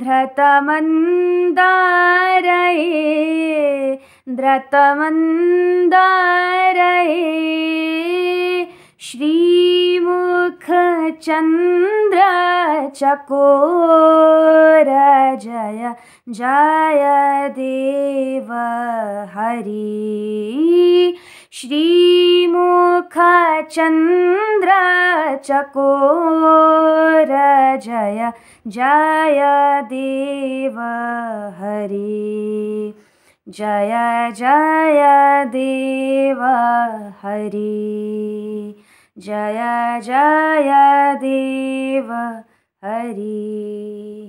धृतमन्दरये धृतमन्द श्रीमुखचन्द्रचकोरजय जयदेव हरि श्रीमुखचन्द्रचकोर जय जय देव हरि जय जय देव हरि जय जय देव हरी